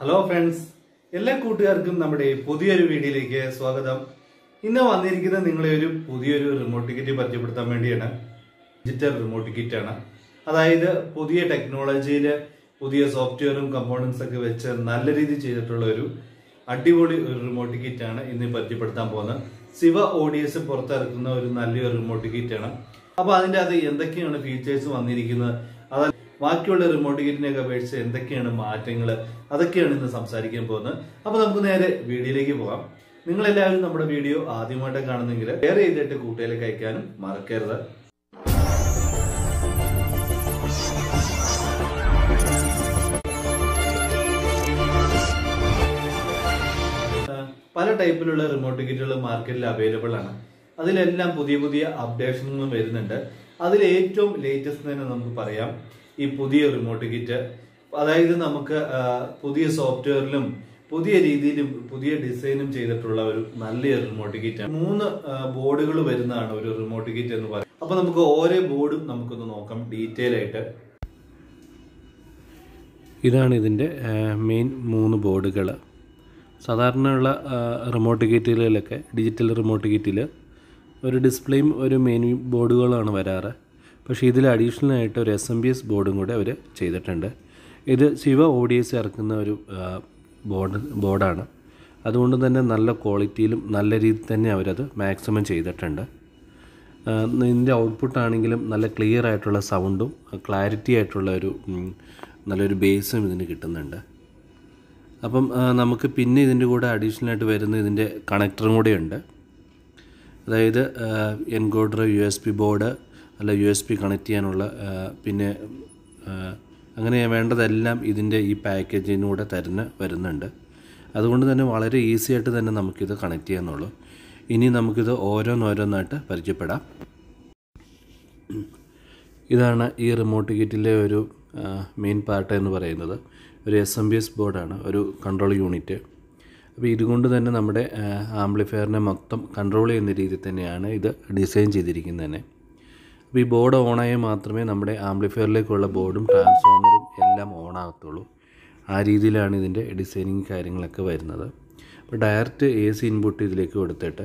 hello friends എല്ലാ കൂട്ടുകാർക്കും നമ്മുടെ പുതിയൊരു വീഡിയോയിലേക്ക് സ്വാഗതം ഇന്ന് വന്നിരിക്കുന്നത് നിങ്ങളെ ഒരു പുതിയൊരു റിമോട്ട് കിറ്റ് പരിചയപ്പെടുത്താൻ വേണ്ടിയാണ് ഡിജിറ്റൽ റിമോട്ട് കിറ്റ് ആണ് അതായത് പുതിയ ടെക്നോളജിയിൽ പുതിയ സോഫ്റ്റ്വെയറും കമ്പോണൻസ് ഒക്കെ വെച്ച് നല്ല രീതിയിൽ ചെയ്തിട്ടുള്ള ഒരു അടിപൊളി ഒരു റിമോട്ട് കിറ്റ് ആണ് ഇന്ന് പരിചയപ്പെടുത്താൻ പോകുന്നത് ശിവ ഓഡിയസ് പുറത്തിറക്കുന്ന ഒരു നല്ലൊരു റിമോട്ട് കിറ്റ് ആണ് അപ്പോൾ അതിൻ്റെ അത് എന്തൊക്കെയാണ് ഫീച്ചേഴ്സ് വന്നിരിക്കുന്നത് അതായത് ബാക്കിയുള്ള റിമോട്ട് കിറ്റിനെയൊക്കെ അപേക്ഷിച്ച് എന്തൊക്കെയാണ് മാറ്റങ്ങൾ അതൊക്കെയാണ് ഇന്ന് സംസാരിക്കാൻ പോകുന്നത് അപ്പോൾ നമുക്ക് നേരെ വീഡിയോയിലേക്ക് പോകാം നിങ്ങൾ എല്ലാവരും നമ്മുടെ വീഡിയോ ആദ്യമായിട്ട് കാണുന്നെങ്കിൽ ഷെയർ ചെയ്തിട്ട് കൂട്ടുകാരെ കഴിക്കാനും മറക്കരുത് പല ടൈപ്പിലുള്ള റിമോട്ട് കിറ്റുകൾ മാർക്കറ്റിൽ അവൈലബിൾ ആണ് അതിലെല്ലാം പുതിയ പുതിയ അപ്ഡേഷനുകളും വരുന്നുണ്ട് അതിൽ ഏറ്റവും ലേറ്റസ്റ്റ് തന്നെ നമുക്ക് പറയാം ഈ പുതിയ റിമോട്ട് കിറ്റ് അതായത് നമുക്ക് പുതിയ സോഫ്റ്റ്വെയറിലും പുതിയ രീതിയിലും പുതിയ ഡിസൈനും ചെയ്തിട്ടുള്ള ഒരു നല്ലൊരു റിമോട്ട് കിറ്റ് മൂന്ന് ബോർഡുകൾ വരുന്നതാണ് ഒരു റിമോട്ട് കിറ്റ് എന്ന് പറയുന്നത് അപ്പൊ നമുക്ക് ഓരോ ബോർഡും നമുക്കൊന്ന് നോക്കാം ഡീറ്റെയിൽ ആയിട്ട് ഇതാണ് ഇതിൻ്റെ മെയിൻ മൂന്ന് ബോർഡുകൾ സാധാരണയുള്ള റിമോട്ട് കിറ്റുകളിലൊക്കെ ഡിജിറ്റൽ റിമോട്ട് കിറ്റിൽ ഒരു ഡിസ്പ്ലേയും ഒരു മെയിൻ ബോർഡുകളാണ് വരാറ് പക്ഷേ ഇതിൽ അഡീഷണൽ ആയിട്ട് ഒരു എസ് എം ബി എസ് ബോർഡും കൂടെ അവർ ചെയ്തിട്ടുണ്ട് ഇത് ശിവ ഒ ഡി എസ് ഇറക്കുന്ന ഒരു ബോർഡ് ബോർഡാണ് അതുകൊണ്ട് തന്നെ നല്ല ക്വാളിറ്റിയിലും നല്ല രീതിയിൽ തന്നെ അവരത് മാക്സിമം ചെയ്തിട്ടുണ്ട് ഇതിൻ്റെ ഔട്ട്പുട്ട് ആണെങ്കിലും നല്ല ക്ലിയർ ആയിട്ടുള്ള സൗണ്ടും ക്ലാരിറ്റി ആയിട്ടുള്ള ഒരു നല്ലൊരു ബേസും ഇതിന് കിട്ടുന്നുണ്ട് അപ്പം നമുക്ക് പിന്നെ ഇതിൻ്റെ കൂടെ അഡീഷണലായിട്ട് ആയിട്ട് വരുന്ന ഇതിൻ്റെ കണക്ടറും കൂടെ ഉണ്ട് അതായത് encoder U S B board അല്ല യു എസ് പി കണക്ട് ചെയ്യാനുള്ള പിന്നെ അങ്ങനെ വേണ്ടതെല്ലാം ഇതിൻ്റെ ഈ പാക്കേജിനൂടെ തരുന്ന വരുന്നുണ്ട് അതുകൊണ്ട് തന്നെ വളരെ ഈസി ആയിട്ട് തന്നെ നമുക്കിത് കണക്ട് ചെയ്യാന്നുള്ളൂ ഇനി നമുക്കിത് ഓരോന്നോരോന്നായിട്ട് പരിചയപ്പെടാം ഇതാണ് ഈ റിമോട്ട് കിറ്റിലെ ഒരു മെയിൻ പാർട്ട് എന്ന് പറയുന്നത് ഒരു എസ് എം ബി എസ് ബോർഡാണ് ഒരു കൺട്രോൾ യൂണിറ്റ് അപ്പോൾ ഇതുകൊണ്ട് തന്നെ നമ്മുടെ ആംപ്ലിഫയറിനെ മൊത്തം കൺട്രോൾ ചെയ്യുന്ന രീതിയിൽ തന്നെയാണ് ഇത് ഡിസൈൻ ചെയ്തിരിക്കുന്നത് തന്നെ അപ്പോൾ ഈ ബോർഡ് ഓണായാൽ മാത്രമേ നമ്മുടെ ആംപ്ലിഫയറിലേക്കുള്ള ബോർഡും ട്രാൻസ്ഫോമറും എല്ലാം ഓൺ ആകത്തുള്ളൂ ആ രീതിയിലാണ് ഇതിൻ്റെ ഡിസൈനിങ് കാര്യങ്ങളൊക്കെ വരുന്നത് അപ്പോൾ ഡയറക്റ്റ് എ സി ഇൻപുട്ട് ഇതിലേക്ക് കൊടുത്തിട്ട്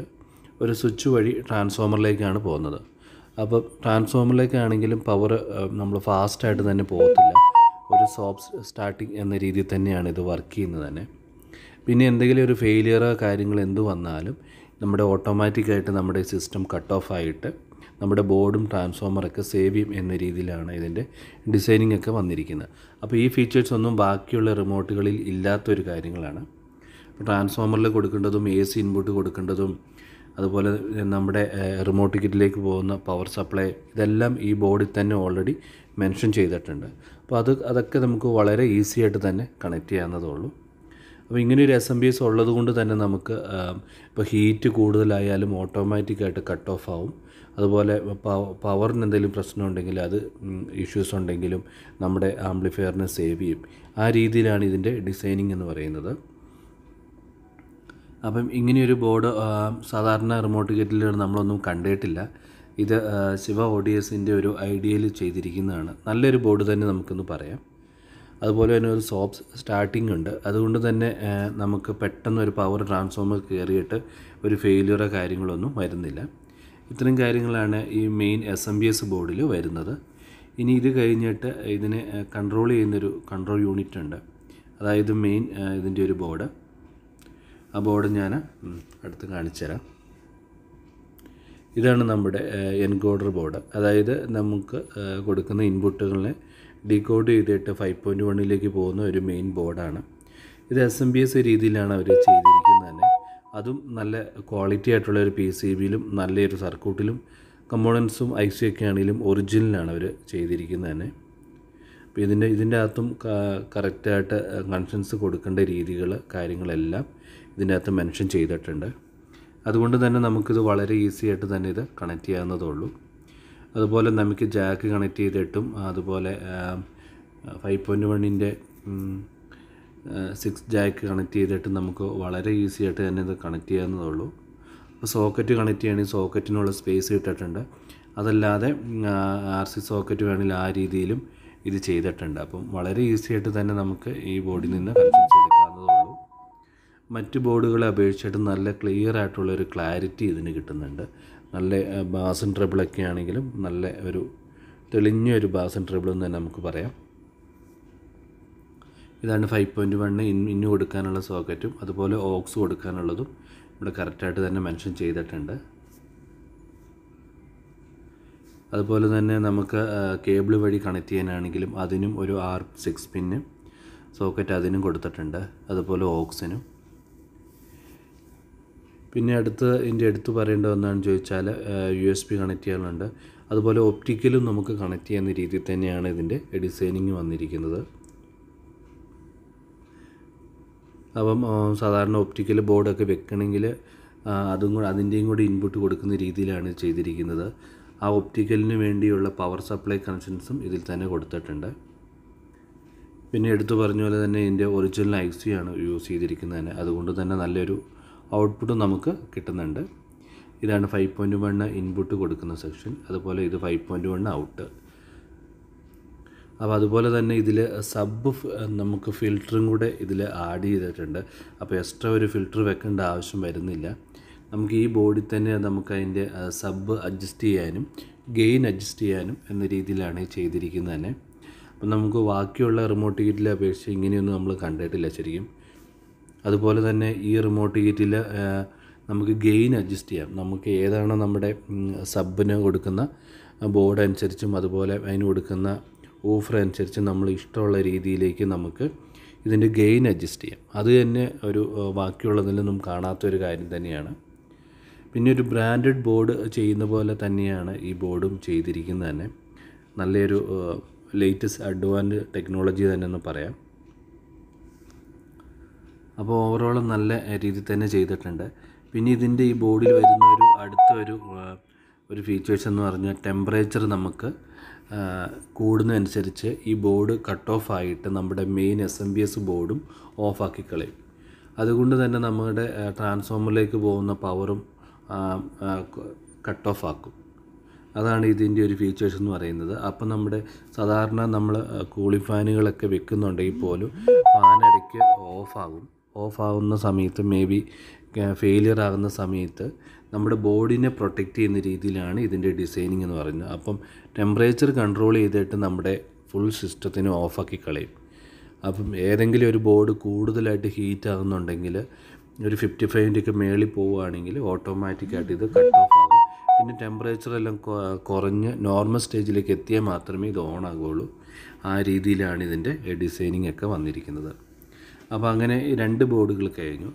ഒരു സ്വിച്ച് വഴി ട്രാൻസ്ഫോമറിലേക്കാണ് പോകുന്നത് അപ്പോൾ ട്രാൻസ്ഫോമറിലേക്കാണെങ്കിലും പവർ നമ്മൾ ഫാസ്റ്റായിട്ട് തന്നെ പോകത്തില്ല ഒരു സോഫ്റ്റ് സ്റ്റാർട്ടിങ് എന്ന രീതിയിൽ തന്നെയാണ് ഇത് വർക്ക് ചെയ്യുന്നത് തന്നെ പിന്നെ എന്തെങ്കിലും ഒരു ഫെയിലിയറോ കാര്യങ്ങൾ എന്ത് വന്നാലും നമ്മുടെ ഓട്ടോമാറ്റിക്കായിട്ട് നമ്മുടെ സിസ്റ്റം കട്ട് ഓഫ് ആയിട്ട് നമ്മുടെ ബോർഡും ട്രാൻസ്ഫോമറൊക്കെ സേവ് ചെയ്യും എന്ന രീതിയിലാണ് ഇതിൻ്റെ ഡിസൈനിങ് ഒക്കെ വന്നിരിക്കുന്നത് അപ്പോൾ ഈ ഫീച്ചേഴ്സ് ഒന്നും ബാക്കിയുള്ള റിമോട്ടുകളിൽ ഇല്ലാത്തൊരു കാര്യങ്ങളാണ് അപ്പോൾ ട്രാൻസ്ഫോമറിൽ കൊടുക്കേണ്ടതും എ സി ഇൻപുട്ട് കൊടുക്കേണ്ടതും അതുപോലെ നമ്മുടെ റിമോട്ട് കിറ്റിലേക്ക് പോകുന്ന പവർ സപ്ലൈ ഇതെല്ലാം ഈ ബോർഡിൽ തന്നെ ഓൾറെഡി മെൻഷൻ ചെയ്തിട്ടുണ്ട് അപ്പോൾ അത് അതൊക്കെ നമുക്ക് വളരെ ഈസി ആയിട്ട് തന്നെ കണക്ട് ചെയ്യാവുന്നതേ ഉള്ളൂ അപ്പോൾ ഇങ്ങനെ ഒരു എസ് എം ബി എസ് ഉള്ളത് കൊണ്ട് തന്നെ നമുക്ക് ഇപ്പോൾ ഹീറ്റ് കൂടുതലായാലും ഓട്ടോമാറ്റിക്കായിട്ട് കട്ട് ഓഫ് ആവും അതുപോലെ പവറിന് എന്തെങ്കിലും പ്രശ്നമുണ്ടെങ്കിൽ അത് ഇഷ്യൂസ് ഉണ്ടെങ്കിലും നമ്മുടെ ആംപ്ലിഫയറിനെ സേവ് ചെയ്യും ആ രീതിയിലാണ് ഇതിൻ്റെ ഡിസൈനിങ് എന്ന് പറയുന്നത് അപ്പം ഇങ്ങനെയൊരു ബോർഡ് സാധാരണ റിമോട്ട് കിറ്റിൽ നമ്മളൊന്നും കണ്ടിട്ടില്ല ഇത് ശിവ ഓഡിയസിൻ്റെ ഒരു ഐഡിയയിൽ ചെയ്തിരിക്കുന്നതാണ് നല്ലൊരു ബോർഡ് തന്നെ നമുക്കൊന്ന് പറയാം അതുപോലെ തന്നെ ഒരു സോപ്സ് സ്റ്റാർട്ടിംഗ് ഉണ്ട് അതുകൊണ്ട് തന്നെ നമുക്ക് പെട്ടെന്ന് ഒരു പവർ ട്രാൻസ്ഫോമർ കയറിയിട്ട് ഒരു ഫെയിലിയറോ കാര്യങ്ങളൊന്നും വരുന്നില്ല ഇത്തരം കാര്യങ്ങളാണ് ഈ main S M P S ബോർഡിൽ വരുന്നത് ഇനി ഇത് കഴിഞ്ഞിട്ട് ഇതിനെ കൺട്രോൾ ചെയ്യുന്നൊരു കൺട്രോൾ യൂണിറ്റ് ഉണ്ട് അതായത് മെയിൻ ഇതിൻ്റെ ഒരു ബോർഡ് ആ ബോർഡ് ഞാൻ അടുത്ത് കാണിച്ചു തരാം ഇതാണ് നമ്മുടെ എൻകോഡർ ബോർഡ് അതായത് നമുക്ക് കൊടുക്കുന്ന ഇൻപുട്ടുകളെ ഡീകോഡ് ചെയ്തിട്ട് ഫൈവ് പോയിൻറ്റ് വണ്ണിലേക്ക് പോകുന്ന ഒരു മെയിൻ ബോർഡാണ് ഇത് എസ് എം ബി എസ് രീതിയിലാണ് അവർ ചെയ്തിരിക്കുന്നത് തന്നെ അതും നല്ല ക്വാളിറ്റി ആയിട്ടുള്ള ഒരു പി സി ബിയിലും നല്ലൊരു സർക്യൂട്ടിലും കമ്പോണൻസും ഐ സി ഒക്കെ ആണെങ്കിലും ഒറിജിനലാണ് അവർ ചെയ്തിരിക്കുന്നത് തന്നെ അപ്പോൾ ഇതിൻ്റെ ഇതിൻ്റെ അകത്തും കറക്റ്റായിട്ട് കൺഷൻസ് കൊടുക്കേണ്ട രീതികൾ കാര്യങ്ങളെല്ലാം ഇതിൻ്റെ അകത്ത് മെൻഷൻ ചെയ്തിട്ടുണ്ട് അതുകൊണ്ട് തന്നെ നമുക്കിത് വളരെ ഈസി ആയിട്ട് തന്നെ ഇത് കണക്ട് ചെയ്യാവുന്നതേ ഉള്ളൂ അതുപോലെ നമുക്ക് ജാക്ക് കണക്ട് ചെയ്തിട്ടും അതുപോലെ ഫൈവ് പോയിൻറ്റ് വണ്ണിൻ്റെ സിക്സ് ജാക്ക് കണക്ട് ചെയ്തിട്ട് നമുക്ക് വളരെ ഈസി ആയിട്ട് തന്നെ ഇത് കണക്ട് ചെയ്യാവുന്നതുള്ളൂ അപ്പോൾ സോക്കറ്റ് കണക്ട് ചെയ്യുകയാണെങ്കിൽ സോക്കറ്റിനുള്ള സ്പേസ് ഇട്ടിട്ടുണ്ട് അതല്ലാതെ ആർ സി സോക്കറ്റ് വേണമെങ്കിൽ ആ രീതിയിലും ഇത് ചെയ്തിട്ടുണ്ട് അപ്പം വളരെ ഈസി ആയിട്ട് തന്നെ നമുക്ക് ഈ ബോർഡിൽ നിന്ന് കൺസൻസ് എടുക്കാവുന്നതുള്ളൂ മറ്റ് ബോർഡുകളെ അപേക്ഷിച്ചിട്ട് നല്ല ക്ലിയർ ആയിട്ടുള്ളൊരു ക്ലാരിറ്റി ഇതിന് കിട്ടുന്നുണ്ട് നല്ല ബാസൻ ട്രിബിളൊക്കെ ആണെങ്കിലും നല്ല ഒരു തെളിഞ്ഞ ഒരു ബാസൻ ട്രബിൾ എന്ന് തന്നെ നമുക്ക് പറയാം ഇതാണ് ഫൈവ് പോയിൻറ്റ് വണ്ണ് ഇന്നു കൊടുക്കാനുള്ള സോക്കറ്റും അതുപോലെ ഓക്സ് കൊടുക്കാനുള്ളതും ഇവിടെ കറക്റ്റായിട്ട് തന്നെ മെൻഷൻ ചെയ്തിട്ടുണ്ട് അതുപോലെ തന്നെ നമുക്ക് കേബിൾ വഴി കണക്ട് ചെയ്യാനാണെങ്കിലും അതിനും ഒരു ആർ സിക്സ് പിന്ന് സോക്കറ്റ് അതിനും കൊടുത്തിട്ടുണ്ട് അതുപോലെ ഓക്സിനും പിന്നെ അടുത്ത് ഇതിൻ്റെ എടുത്ത് പറയേണ്ട ഒന്നാണെന്ന് ചോദിച്ചാൽ യു എസ് പി കണക്ട് ചെയ്യാനുണ്ട് അതുപോലെ ഒപ്റ്റിക്കലും നമുക്ക് കണക്ട് ചെയ്യുന്ന രീതിയിൽ തന്നെയാണ് ഇതിൻ്റെ ഡിസൈനിങ് വന്നിരിക്കുന്നത് അപ്പം സാധാരണ ഒപ്റ്റിക്കൽ ബോർഡൊക്കെ വെക്കണമെങ്കിൽ അതും കൂടെ അതിൻ്റെയും കൂടി ഇൻപുട്ട് കൊടുക്കുന്ന രീതിയിലാണ് ചെയ്തിരിക്കുന്നത് ആ ഒപ്റ്റിക്കലിന് വേണ്ടിയുള്ള പവർ സപ്ലൈ കണക്ഷൻസും ഇതിൽ തന്നെ കൊടുത്തിട്ടുണ്ട് പിന്നെ എടുത്തു പറഞ്ഞ പോലെ തന്നെ ഇതിൻ്റെ ഒറിജിനൽ ഐ സി ആണ് യൂസ് ചെയ്തിരിക്കുന്നത് തന്നെ അതുകൊണ്ട് തന്നെ നല്ലൊരു ഔട്ട്പുട്ട് നമുക്ക് കിട്ടുന്നുണ്ട് ഇതാണ് ഫൈവ് പോയിൻറ്റ് വണ്ണ് ഇൻപുട്ട് കൊടുക്കുന്ന സെക്ഷൻ അതുപോലെ ഇത് ഫൈവ് പോയിൻറ്റ് വണ്ണ് ഔട്ട് അപ്പോൾ അതുപോലെ തന്നെ ഇതിൽ സബ് നമുക്ക് ഫിൽറ്ററും കൂടെ ഇതിൽ ആഡ് ചെയ്തിട്ടുണ്ട് അപ്പോൾ എക്സ്ട്രാ ഒരു ഫിൽറ്റർ വെക്കേണ്ട ആവശ്യം വരുന്നില്ല നമുക്ക് ഈ ബോർഡിൽ തന്നെ നമുക്ക് അതിൻ്റെ സബ് അഡ്ജസ്റ്റ് ചെയ്യാനും ഗെയിൻ അഡ്ജസ്റ്റ് ചെയ്യാനും എന്ന രീതിയിലാണ് ചെയ്തിരിക്കുന്നത് തന്നെ അപ്പം നമുക്ക് ബാക്കിയുള്ള റിമോട്ട് കീറ്റിലെ അപേക്ഷിച്ച് ഇങ്ങനെയൊന്നും നമ്മൾ കണ്ടിട്ടില്ല ശരിക്കും അതുപോലെ തന്നെ ഈ റിമോട്ട് കീറ്റിൽ നമുക്ക് ഗെയിൻ അഡ്ജസ്റ്റ് ചെയ്യാം നമുക്ക് ഏതാണോ നമ്മുടെ സബിന് കൊടുക്കുന്ന ബോർഡ് അനുസരിച്ചും അതുപോലെ അതിന് കൊടുക്കുന്ന ഓഫർ അനുസരിച്ച് നമ്മൾ ഇഷ്ടമുള്ള രീതിയിലേക്ക് നമുക്ക് ഇതിൻ്റെ ഗെയിൻ അഡ്ജസ്റ്റ് ചെയ്യാം അത് തന്നെ ഒരു ബാക്കിയുള്ളതിലൊന്നും കാണാത്തൊരു കാര്യം തന്നെയാണ് പിന്നെ ഒരു ബ്രാൻഡഡ് ബോർഡ് ചെയ്യുന്ന പോലെ തന്നെയാണ് ഈ ബോർഡും ചെയ്തിരിക്കുന്നത് തന്നെ നല്ലൊരു ലേറ്റസ്റ്റ് അഡ്വാൻസ് ടെക്നോളജി തന്നെ എന്ന് പറയാം അപ്പോൾ ഓവറോൾ നല്ല രീതിയിൽ തന്നെ ചെയ്തിട്ടുണ്ട് പിന്നെ ഇതിൻ്റെ ഈ ബോർഡിൽ വരുന്ന ഒരു അടുത്ത ഒരു ഒരു ഫീച്ചേഴ്സ് എന്ന് പറഞ്ഞാൽ ടെമ്പറേച്ചർ നമുക്ക് കൂടുന്നതനുസരിച്ച് ഈ ബോർഡ് കട്ട് ഓഫ് ആയിട്ട് നമ്മുടെ main S M P S ബോർഡും ഓഫാക്കി കളയും അതുകൊണ്ട് തന്നെ നമ്മുടെ ട്രാൻസ്ഫോമറിലേക്ക് പോകുന്ന പവറും കട്ട് ഓഫ് ആക്കും അതാണ് ഇതിൻ്റെ ഒരു ഫീച്ചേഴ്സ് എന്ന് പറയുന്നത് അപ്പം നമ്മുടെ സാധാരണ നമ്മൾ കൂളിംഗ് ഫാനുകളൊക്കെ വെക്കുന്നുണ്ടെങ്കിൽ പോലും ഫാൻ ഇടയ്ക്ക് ഓഫാകും ഓഫാകുന്ന സമയത്ത് മേ ബി ഫെയിലിയർ ആകുന്ന സമയത്ത് നമ്മുടെ ബോഡിനെ പ്രൊട്ടക്റ്റ് ചെയ്യുന്ന രീതിയിലാണ് ഇതിൻ്റെ ഡിസൈനിങ് എന്ന് പറയുന്നത് അപ്പം ടെമ്പറേച്ചർ കൺട്രോൾ ചെയ്തിട്ട് നമ്മുടെ ഫുൾ സിസ്റ്റത്തിന് ഓഫാക്കി കളയും അപ്പം ഏതെങ്കിലും ഒരു ബോർഡ് കൂടുതലായിട്ട് ഹീറ്റ് ആകുന്നുണ്ടെങ്കിൽ ഒരു ഫിഫ്റ്റി ഫൈവിൻ്റെയൊക്കെ മേളിൽ പോവുകയാണെങ്കിൽ ഓട്ടോമാറ്റിക്കായിട്ട് ഇത് കട്ട് ഓഫ് ആകും പിന്നെ ടെമ്പറേച്ചർ എല്ലാം കുറഞ്ഞ് നോർമൽ സ്റ്റേജിലേക്ക് എത്തിയാൽ മാത്രമേ ഇത് ഓൺ ആകുള്ളൂ ആ രീതിയിലാണ് ഇതിൻ്റെ ഡിസൈനിങ് ഒക്കെ വന്നിരിക്കുന്നത് അപ്പോൾ അങ്ങനെ രണ്ട് ബോർഡുകൾ കഴിഞ്ഞു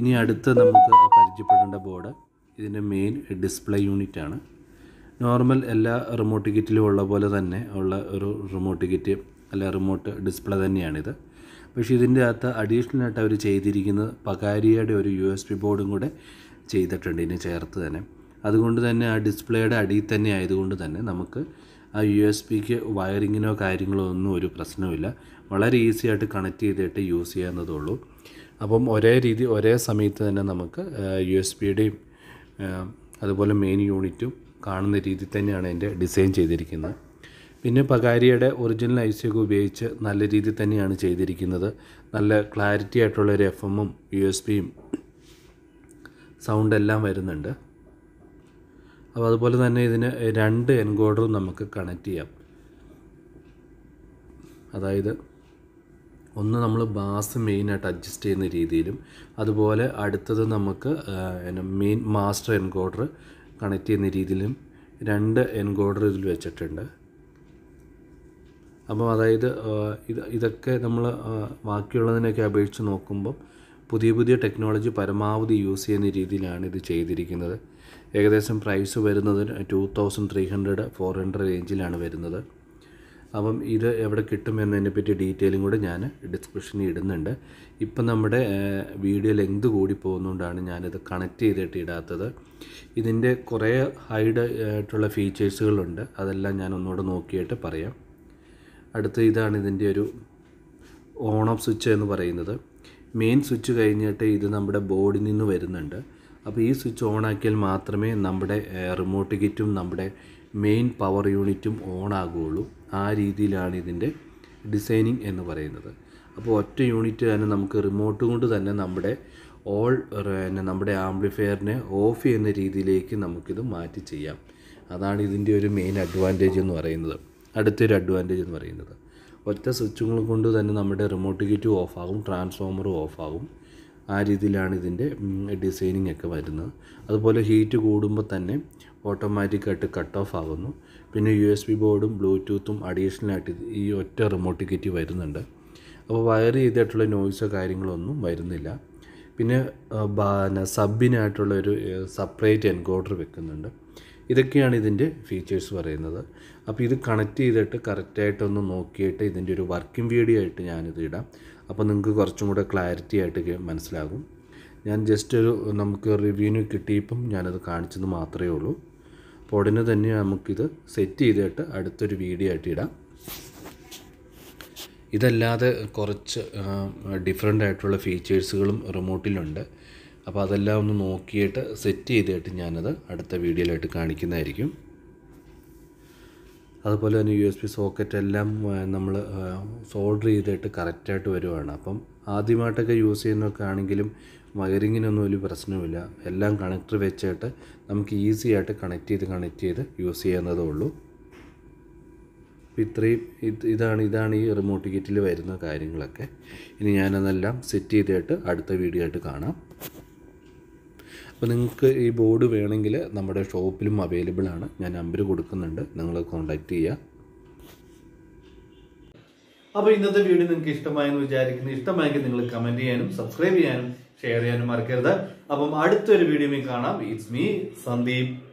ഇനി അടുത്ത നമുക്ക് പരിചയപ്പെടേണ്ട ബോർഡ് ഇതിൻ്റെ മെയിൻ ഡിസ്പ്ലേ യൂണിറ്റ് ആണ് നോർമൽ എല്ലാ റിമോട്ട് കിറ്റിലും ഉള്ള പോലെ തന്നെ ഉള്ള ഒരു റിമോട്ട് കിറ്റ് അല്ല റിമോട്ട് ഡിസ്പ്ലേ തന്നെയാണിത് പക്ഷേ ഇതിൻ്റെ അകത്ത് അഡീഷണൽ ആയിട്ട് അവർ ചെയ്തിരിക്കുന്നത് പകാരിയുടെ ഒരു യു എസ് പി ബോർഡും കൂടെ ചെയ്തിട്ടുണ്ട് ഇതിന് ചേർത്ത് തന്നെ അതുകൊണ്ട് തന്നെ ആ ഡിസ്പ്ലേയുടെ അടിയിൽ തന്നെ ആയതുകൊണ്ട് തന്നെ നമുക്ക് ആ യു എസ് പിക്ക് വയറിങ്ങിനോ കാര്യങ്ങളോ ഒന്നും ഒരു പ്രശ്നമില്ല വളരെ ഈസി ആയിട്ട് കണക്ട് ചെയ്തിട്ട് യൂസ് ഉള്ളൂ അപ്പം ഒരേ രീതി ഒരേ സമയത്ത് തന്നെ നമുക്ക് യു എസ് പിയുടെയും അതുപോലെ മെയിൻ യൂണിറ്റും കാണുന്ന രീതിയിൽ തന്നെയാണ് എൻ്റെ ഡിസൈൻ ചെയ്തിരിക്കുന്നത് പിന്നെ പകാരിയുടെ ഒറിജിനൽ ഐ സി ഒക്കെ ഉപയോഗിച്ച് നല്ല രീതിയിൽ തന്നെയാണ് ചെയ്തിരിക്കുന്നത് നല്ല ക്ലാരിറ്റി ആയിട്ടുള്ള ഒരു എഫ് എമ്മും യു എസ് പിയും സൗണ്ട് എല്ലാം വരുന്നുണ്ട് അപ്പോൾ അതുപോലെ തന്നെ ഇതിന് രണ്ട് എൻകോഡറും നമുക്ക് കണക്ട് ചെയ്യാം അതായത് ഒന്ന് നമ്മൾ ബാസ് മെയിനായിട്ട് അഡ്ജസ്റ്റ് ചെയ്യുന്ന രീതിയിലും അതുപോലെ അടുത്തത് നമുക്ക് മെയിൻ മാസ്റ്റർ എൻകോഡർ കണക്ട് ചെയ്യുന്ന രീതിയിലും രണ്ട് എൻകോഡർ ഇതിൽ വെച്ചിട്ടുണ്ട് അപ്പം അതായത് ഇത് ഇതൊക്കെ നമ്മൾ ബാക്കിയുള്ളതിനൊക്കെ അപേക്ഷിച്ച് നോക്കുമ്പം പുതിയ പുതിയ ടെക്നോളജി പരമാവധി യൂസ് ചെയ്യുന്ന രീതിയിലാണ് ഇത് ചെയ്തിരിക്കുന്നത് ഏകദേശം പ്രൈസ് വരുന്നത് two thousand three hundred four hundred റേഞ്ചിലാണ് വരുന്നത് അപ്പം ഇത് എവിടെ കിട്ടും എന്നതിനെപ്പറ്റി ഡീറ്റെയിലും കൂടെ ഞാൻ ഡിസ്ക്രിപ്ഷനിൽ ഇടുന്നുണ്ട് ഇപ്പം നമ്മുടെ വീഡിയോ ലെങ്ത് കൂടി പോകുന്നതുകൊണ്ടാണ് ഞാനിത് കണക്ട് ചെയ്തിട്ട് ഇടാത്തത് ഇതിൻ്റെ കുറേ ഹൈഡ് ആയിട്ടുള്ള ഫീച്ചേഴ്സുകളുണ്ട് അതെല്ലാം ഞാൻ ഒന്നുകൂടെ നോക്കിയിട്ട് പറയാം അടുത്ത ഇതാണ് ഇതിൻ്റെ ഒരു ഓൺ ഓഫ് സ്വിച്ച് എന്ന് പറയുന്നത് മെയിൻ സ്വിച്ച് കഴിഞ്ഞിട്ട് ഇത് നമ്മുടെ ബോർഡിൽ നിന്ന് വരുന്നുണ്ട് അപ്പോൾ ഈ സ്വിച്ച് ഓൺ ആക്കിയാൽ മാത്രമേ നമ്മുടെ റിമോട്ട് കിറ്റും നമ്മുടെ മെയിൻ പവർ യൂണിറ്റും ഓൺ ആകുകയുള്ളൂ ആ രീതിയിലാണ് ഇതിൻ്റെ ഡിസൈനിങ് എന്ന് പറയുന്നത് അപ്പോൾ ഒറ്റ യൂണിറ്റ് തന്നെ നമുക്ക് റിമോട്ട് കൊണ്ട് തന്നെ നമ്മുടെ ഓൾ പിന്നെ നമ്മുടെ ആംബ്ലിഫയറിനെ ഓഫ് ചെയ്യുന്ന രീതിയിലേക്ക് നമുക്കിത് മാറ്റി ചെയ്യാം അതാണ് ഇതിൻ്റെ ഒരു മെയിൻ അഡ്വാൻറ്റേജ് എന്ന് പറയുന്നത് അടുത്തൊരു അഡ്വാൻറ്റേജ് എന്ന് പറയുന്നത് ഒറ്റ സ്വിച്ചുകൾ കൊണ്ട് തന്നെ നമ്മുടെ റിമോട്ട് കിറ്റും ഓഫാകും ട്രാൻസ്ഫോമറും ഓഫാകും ആ രീതിയിലാണ് ഇതിൻ്റെ ഡിസൈനിങ് ഒക്കെ വരുന്നത് അതുപോലെ ഹീറ്റ് കൂടുമ്പോൾ തന്നെ ഓട്ടോമാറ്റിക്കായിട്ട് കട്ട് ഓഫ് ആകുന്നു പിന്നെ യു എസ് ബി ബോർഡും ബ്ലൂടൂത്തും അഡീഷണലായിട്ട് ഈ ഒറ്റ റിമോട്ട് കിറ്റ് വരുന്നുണ്ട് അപ്പോൾ വയർ ചെയ്തിട്ടുള്ള നോയ്സോ കാര്യങ്ങളൊന്നും വരുന്നില്ല പിന്നെ പിന്നെ ഒരു സെപ്പറേറ്റ് എൻകോഡർ വെക്കുന്നുണ്ട് ഇതൊക്കെയാണ് ഇതിൻ്റെ ഫീച്ചേഴ്സ് പറയുന്നത് അപ്പോൾ ഇത് കണക്ട് ചെയ്തിട്ട് കറക്റ്റായിട്ടൊന്ന് നോക്കിയിട്ട് ഇതിൻ്റെ ഒരു വർക്കിംഗ് വീഡിയോ ആയിട്ട് ഞാനിത് ഇടാം അപ്പോൾ നിങ്ങൾക്ക് കുറച്ചും കൂടെ ക്ലാരിറ്റി ആയിട്ട് മനസ്സിലാകും ഞാൻ ജസ്റ്റ് ഒരു നമുക്ക് റിവ്യൂവിന് കിട്ടിയപ്പം ഞാനത് കാണിച്ചത് മാത്രമേ ഉള്ളൂ അപ്പോൾ ഉടനെ തന്നെ നമുക്കിത് സെറ്റ് ചെയ്തിട്ട് അടുത്തൊരു വീഡിയോ ആയിട്ട് ഇടാം ഇതല്ലാതെ കുറച്ച് ഡിഫറെൻ്റ് ആയിട്ടുള്ള ഫീച്ചേഴ്സുകളും റിമോട്ടിലുണ്ട് അപ്പോൾ അതെല്ലാം ഒന്ന് നോക്കിയിട്ട് സെറ്റ് ചെയ്തിട്ട് ഞാനത് അടുത്ത വീഡിയോയിലായിട്ട് കാണിക്കുന്നതായിരിക്കും അതുപോലെ തന്നെ യു എസ് പി സോക്കറ്റ് എല്ലാം നമ്മൾ സോൾഡർ ചെയ്തിട്ട് കറക്റ്റായിട്ട് വരുവാണ് അപ്പം ആദ്യമായിട്ടൊക്കെ യൂസ് ചെയ്യുന്നതൊക്കെ ആണെങ്കിലും വയറിങ്ങിനൊന്നും വലിയ പ്രശ്നമില്ല എല്ലാം കണക്ടർ വെച്ചിട്ട് നമുക്ക് ഈസി ആയിട്ട് കണക്ട് ചെയ്ത് കണക്ട് ചെയ്ത് യൂസ് ചെയ്യുന്നതേ ഉള്ളൂ അപ്പോൾ ഇത്രയും ഇത് ഇതാണ് ഇതാണ് ഈ റിമോട്ട് കിറ്റിൽ വരുന്ന കാര്യങ്ങളൊക്കെ ഇനി ഞാനതെല്ലാം സെറ്റ് ചെയ്തിട്ട് അടുത്ത വീഡിയോ ആയിട്ട് കാണാം അപ്പോൾ നിങ്ങൾക്ക് ഈ ബോർഡ് വേണമെങ്കിൽ നമ്മുടെ ഷോപ്പിലും അവൈലബിൾ ആണ് ഞാൻ നമ്പർ കൊടുക്കുന്നുണ്ട് നിങ്ങൾ കോൺടാക്റ്റ് ചെയ്യുക അപ്പോൾ ഇന്നത്തെ വീഡിയോ നിങ്ങൾക്ക് ഇഷ്ടമായെന്ന് വിചാരിക്കുന്നു ഇഷ്ടമായെങ്കിൽ നിങ്ങൾ കമന്റ് ചെയ്യാനും സബ്സ്ക്രൈബ് ചെയ്യാനും ഷെയർ ചെയ്യാനും മറക്കരുത് അപ്പം അടുത്തൊരു വീഡിയോയിൽ കാണാം ഇറ്റ്സ് മീ സന്ദീപ്